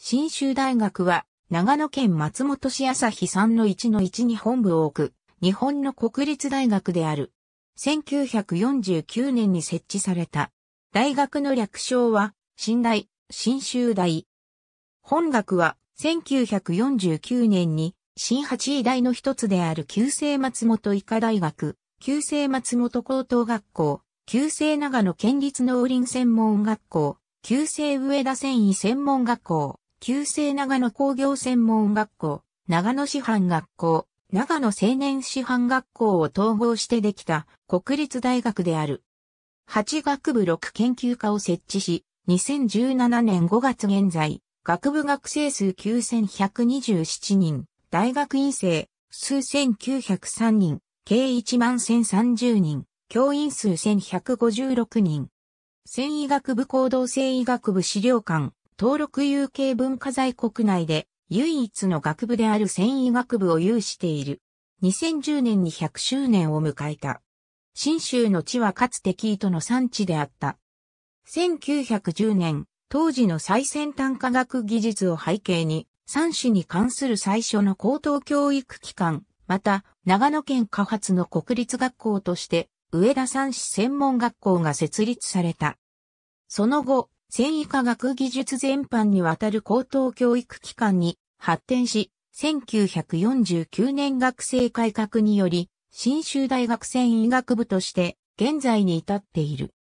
新州大学は、長野県松本市朝日3の1の1に本部を置く、日本の国立大学である。1949年に設置された。大学の略称は、新大、新州大。本学は、1949年に、新八位大の一つである旧制松本医科大学、旧制松本高等学校、旧制長野県立農林専門学校、旧制上田繊維専門学校、旧制長野工業専門学校、長野師範学校、長野青年師範学校を統合してできた国立大学である。8学部6研究科を設置し、2017年5月現在、学部学生数9127人、大学院生数1903人、計1万1030人、教員数1156人。繊維学部行動繊維学部資料館、登録有形文化財国内で唯一の学部である繊維学部を有している。2010年に100周年を迎えた。新州の地はかつて生糸の産地であった。1910年、当時の最先端科学技術を背景に、産市に関する最初の高等教育機関、また、長野県下発の国立学校として、上田産市専門学校が設立された。その後、繊維科学技術全般にわたる高等教育機関に発展し、1949年学生改革により、新州大学繊維学部として現在に至っている。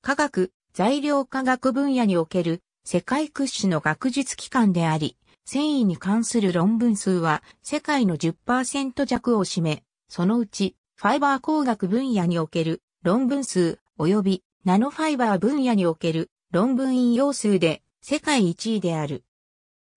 科学、材料科学分野における世界屈指の学術機関であり、繊維に関する論文数は世界の10%弱を占め、そのうちファイバー工学分野における論文数及びナノファイバー分野における論文引用数で世界1位である。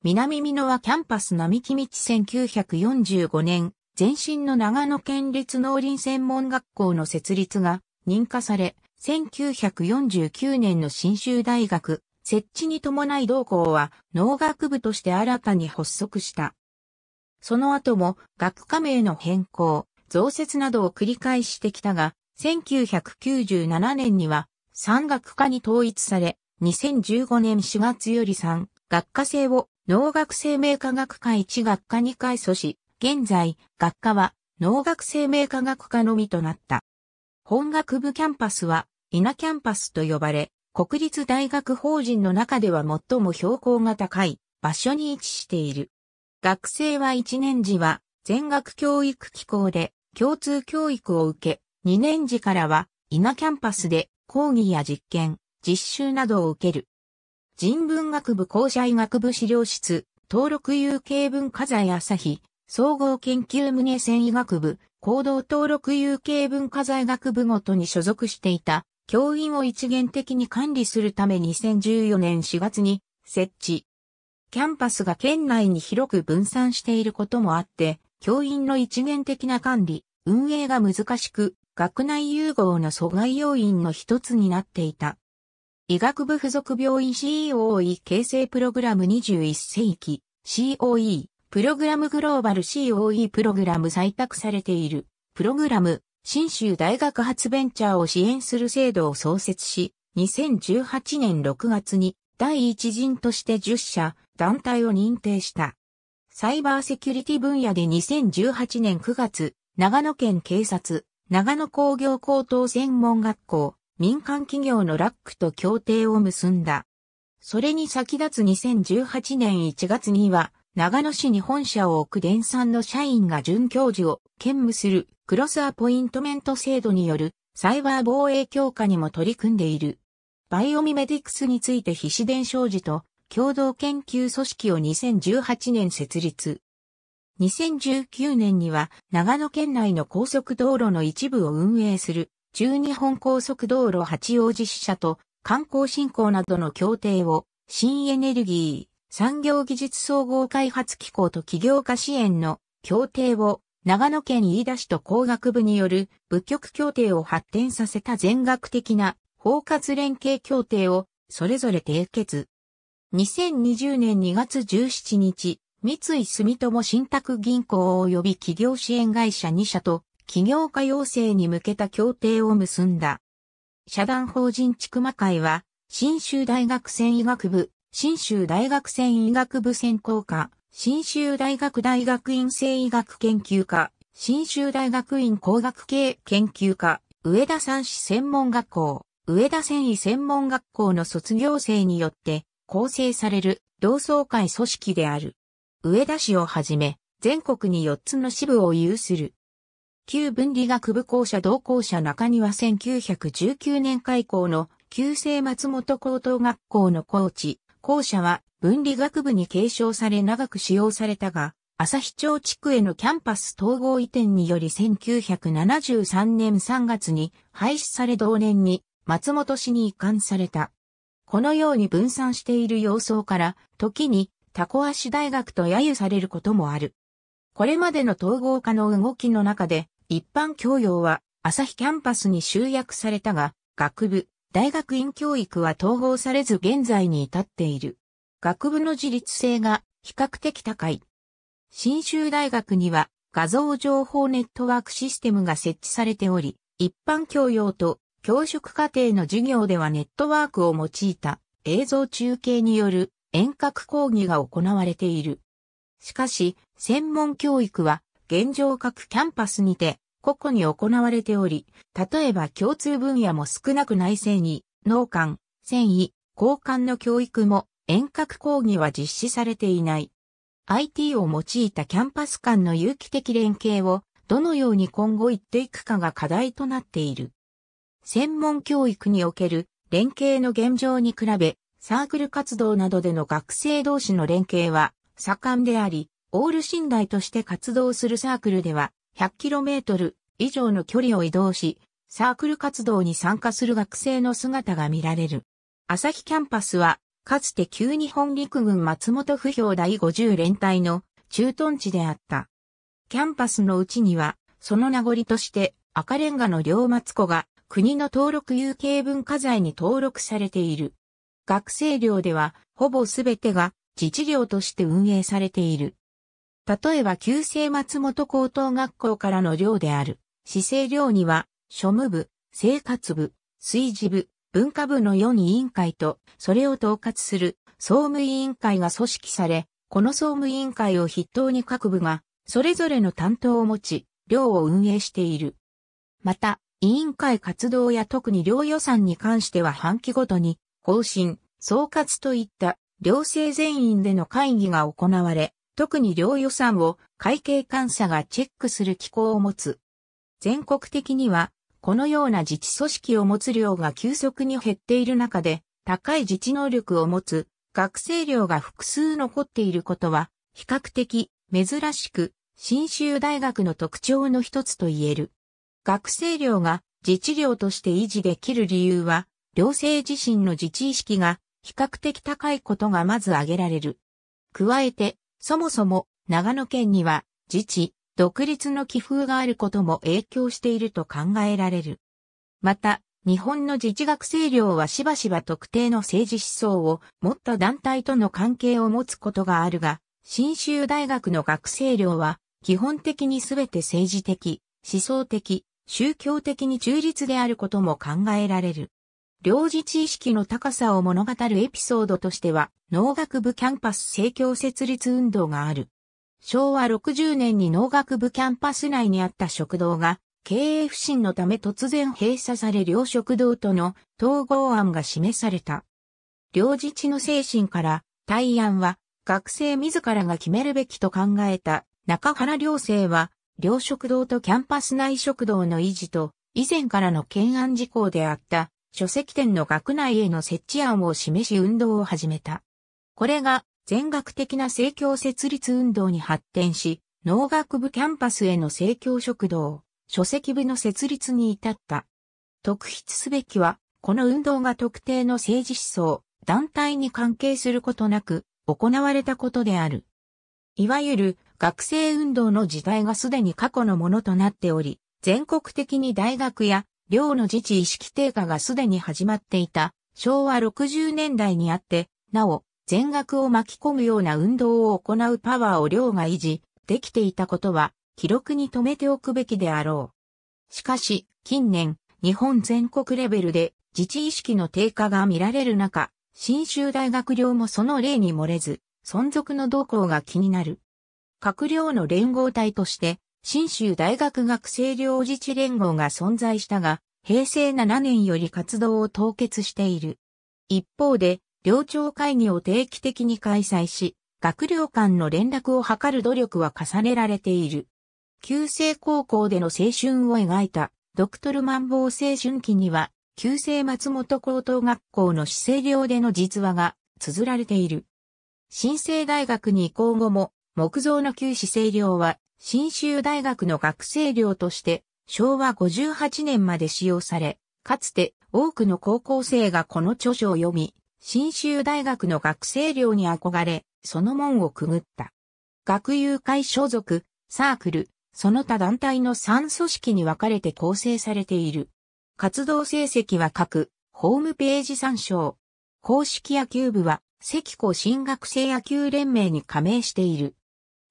南美濃はキャンパス並木道1945年、前身の長野県立農林専門学校の設立が認可され、1949年の新州大学設置に伴い同校は農学部として新たに発足した。その後も学科名の変更、増設などを繰り返してきたが、1997年には産学科に統一され、2015年4月より3学科生を農学生命科学科1学科に改組し、現在、学科は農学生命科学科のみとなった。本学部キャンパスは、稲キャンパスと呼ばれ、国立大学法人の中では最も標高が高い場所に位置している。学生は1年時は全学教育機構で共通教育を受け、2年時からは稲キャンパスで講義や実験、実習などを受ける。人文学部校舎医学部資料室、登録有形文化財朝日、総合研究胸繊維学部、行動登録有形文化財学部ごとに所属していた、教員を一元的に管理するため2014年4月に設置。キャンパスが県内に広く分散していることもあって、教員の一元的な管理、運営が難しく、学内融合の阻害要因の一つになっていた。医学部附属病院 COE 形成プログラム21世紀 COE プログラムグローバル COE プログラム採択されているプログラム新州大学発ベンチャーを支援する制度を創設し2018年6月に第一陣として10社団体を認定した。サイバーセキュリティ分野で2018年9月、長野県警察、長野工業高等専門学校、民間企業のラックと協定を結んだ。それに先立つ2018年1月には、長野市に本社を置く電産の社員が准教授を兼務するクロスアポイントメント制度によるサイバー防衛強化にも取り組んでいる。バイオミメディクスについて非自伝商事と共同研究組織を2018年設立。2019年には長野県内の高速道路の一部を運営する中日本高速道路八王子支社と観光振興などの協定を新エネルギー産業技術総合開発機構と企業化支援の協定を長野県飯田市と工学部による部局協定を発展させた全学的な包括連携協定をそれぞれ締結。2020年2月17日、三井住友信託銀行及び企業支援会社2社と企業家養成に向けた協定を結んだ。社団法人千曲会は、新州大学専医学部、新州大学専医学部専攻科、新州大学大学院生医学研究科、新州大学院工学系研究科、上田三市専門学校、上田繊維専門学校の卒業生によって構成される同窓会組織である。上田市をはじめ、全国に4つの支部を有する。旧分理学部校舎同校舎中には1919年開校の旧制松本高等学校の校地、校舎は分理学部に継承され長く使用されたが、日町地区へのキャンパス統合移転により1973年3月に廃止され同年に松本市に移管された。このように分散している様相から、時にタコ足大学と揶揄されることもある。これまでの統合化の動きの中で、一般教養は朝日キャンパスに集約されたが、学部、大学院教育は統合されず現在に至っている。学部の自立性が比較的高い。新州大学には画像情報ネットワークシステムが設置されており、一般教養と教職課程の授業ではネットワークを用いた映像中継による遠隔講義が行われている。しかし、専門教育は現状各キャンパスにて個々に行われており、例えば共通分野も少なくない繊維、農館、繊維、交換の教育も遠隔講義は実施されていない。IT を用いたキャンパス間の有機的連携をどのように今後言っていくかが課題となっている。専門教育における連携の現状に比べ、サークル活動などでの学生同士の連携は盛んであり、オール信頼として活動するサークルでは 100km 以上の距離を移動し、サークル活動に参加する学生の姿が見られる。朝日キャンパスは、かつて旧日本陸軍松本不評第50連隊の駐屯地であった。キャンパスのうちには、その名残として赤レンガの両松湖が国の登録有形文化財に登録されている。学生寮では、ほぼすべてが自治寮として運営されている。例えば旧制松本高等学校からの寮である、市政寮には、庶務部、生活部、水事部、文化部の4委員会と、それを統括する総務委員会が組織され、この総務委員会を筆頭に各部が、それぞれの担当を持ち、寮を運営している。また、委員会活動や特に寮予算に関しては半期ごとに、更新、総括といった両性全員での会議が行われ、特に両予算を会計監査がチェックする機構を持つ。全国的には、このような自治組織を持つ量が急速に減っている中で、高い自治能力を持つ学生量が複数残っていることは、比較的珍しく、新州大学の特徴の一つと言える。学生量が自治量として維持できる理由は、両生自身の自治意識が比較的高いことがまず挙げられる。加えて、そもそも長野県には自治、独立の気風があることも影響していると考えられる。また、日本の自治学生寮はしばしば特定の政治思想を持った団体との関係を持つことがあるが、新州大学の学生寮は基本的に全て政治的、思想的、宗教的に中立であることも考えられる。領事知識の高さを物語るエピソードとしては、農学部キャンパス政教設立運動がある。昭和60年に農学部キャンパス内にあった食堂が、経営不振のため突然閉鎖され両食堂との統合案が示された。領自地の精神から、対案は学生自らが決めるべきと考えた中原良生は、両食堂とキャンパス内食堂の維持と、以前からの懸案事項であった書籍店の学内への設置案を示し運動を始めた。これが全学的な政教設立運動に発展し、農学部キャンパスへの政教食堂、書籍部の設立に至った。特筆すべきは、この運動が特定の政治思想、団体に関係することなく、行われたことである。いわゆる学生運動の時代がすでに過去のものとなっており、全国的に大学や寮の自治意識低下がすでに始まっていた昭和60年代にあって、なお、全額を巻き込むような運動を行うパワーを寮が維持できていたことは、記録に留めておくべきであろう。しかし、近年、日本全国レベルで自治意識の低下が見られる中、新州大学寮もその例に漏れず、存続の動向が気になる。各寮の連合体として、新州大学学生領自治連合が存在したが、平成7年より活動を凍結している。一方で、寮長会議を定期的に開催し、学寮間の連絡を図る努力は重ねられている。旧制高校での青春を描いた、ドクトルマンボウ青春期には、旧制松本高等学校の市政寮での実話が綴られている。新生大学に移行後も、木造の旧市政寮は新州大学の学生寮として昭和58年まで使用され、かつて多くの高校生がこの著書を読み、新州大学の学生寮に憧れ、その門をくぐった。学友会所属、サークル、その他団体の3組織に分かれて構成されている。活動成績は各、ホームページ参照。公式野球部は、関子新学生野球連盟に加盟している。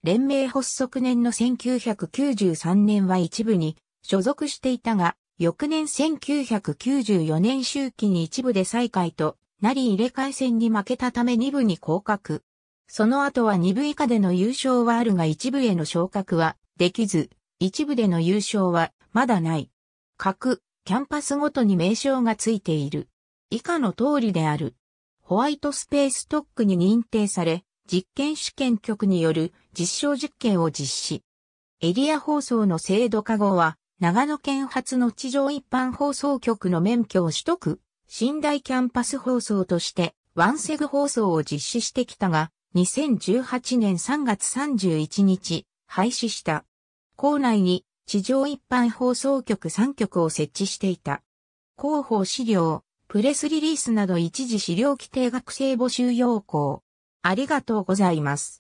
連盟発足年の1993年は一部に所属していたが、翌年1994年周期に一部で再開となり入れ替え戦に負けたため二部に降格。その後は二部以下での優勝はあるが一部への昇格はできず、一部での優勝はまだない。各キャンパスごとに名称がついている。以下の通りである。ホワイトスペース特区に認定され、実験試験局による実証実験を実施。エリア放送の制度化後は、長野県初の地上一般放送局の免許を取得、寝台キャンパス放送として、ワンセグ放送を実施してきたが、2018年3月31日、廃止した。校内に地上一般放送局3局を設置していた。広報資料、プレスリリースなど一時資料規定学生募集要項、ありがとうございます。